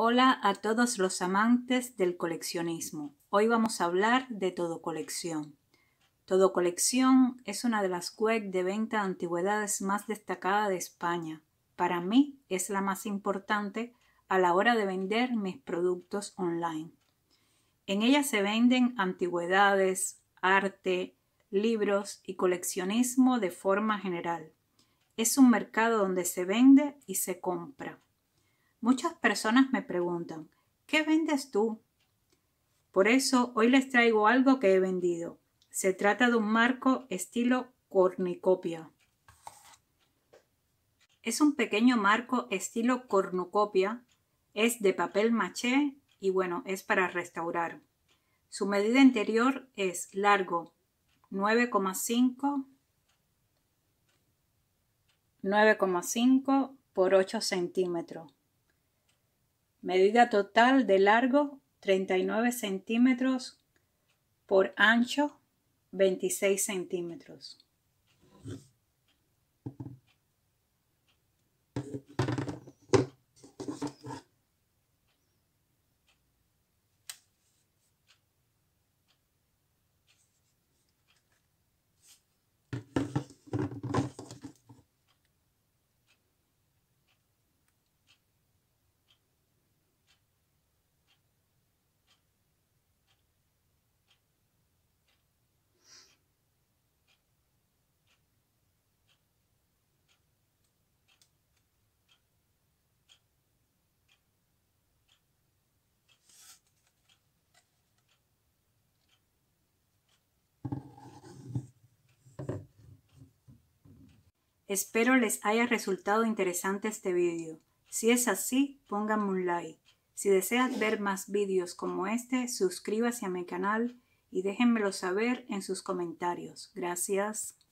Hola a todos los amantes del coleccionismo. Hoy vamos a hablar de Todo Colección. Todo Colección es una de las webs de venta de antigüedades más destacada de España. Para mí es la más importante a la hora de vender mis productos online. En ella se venden antigüedades, arte, libros y coleccionismo de forma general. Es un mercado donde se vende y se compra. Muchas personas me preguntan, ¿qué vendes tú? Por eso hoy les traigo algo que he vendido. Se trata de un marco estilo cornucopia Es un pequeño marco estilo cornucopia, es de papel maché y bueno, es para restaurar. Su medida interior es largo 9,5 9,5 por 8 centímetros. Medida total de largo 39 centímetros por ancho 26 centímetros. Espero les haya resultado interesante este vídeo. Si es así, pónganme un like. Si deseas ver más vídeos como este, suscríbase a mi canal y déjenmelo saber en sus comentarios. Gracias.